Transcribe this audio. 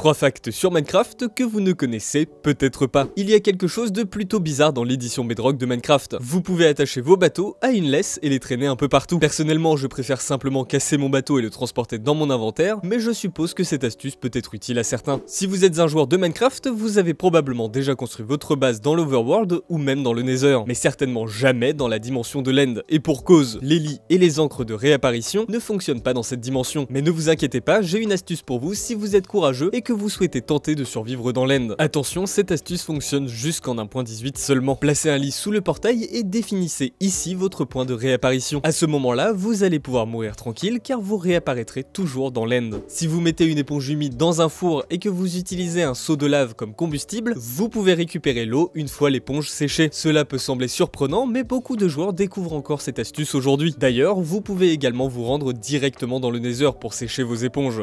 Trois facts sur Minecraft que vous ne connaissez peut-être pas. Il y a quelque chose de plutôt bizarre dans l'édition Bedrock de Minecraft. Vous pouvez attacher vos bateaux à une laisse et les traîner un peu partout. Personnellement, je préfère simplement casser mon bateau et le transporter dans mon inventaire, mais je suppose que cette astuce peut être utile à certains. Si vous êtes un joueur de Minecraft, vous avez probablement déjà construit votre base dans l'Overworld ou même dans le Nether, mais certainement jamais dans la dimension de l'End. Et pour cause, les lits et les encres de réapparition ne fonctionnent pas dans cette dimension. Mais ne vous inquiétez pas, j'ai une astuce pour vous si vous êtes courageux et que vous souhaitez tenter de survivre dans l'End. Attention, cette astuce fonctionne jusqu'en 1.18 seulement. Placez un lit sous le portail et définissez ici votre point de réapparition. À ce moment-là, vous allez pouvoir mourir tranquille car vous réapparaîtrez toujours dans l'End. Si vous mettez une éponge humide dans un four et que vous utilisez un seau de lave comme combustible, vous pouvez récupérer l'eau une fois l'éponge séchée. Cela peut sembler surprenant, mais beaucoup de joueurs découvrent encore cette astuce aujourd'hui. D'ailleurs, vous pouvez également vous rendre directement dans le Nether pour sécher vos éponges.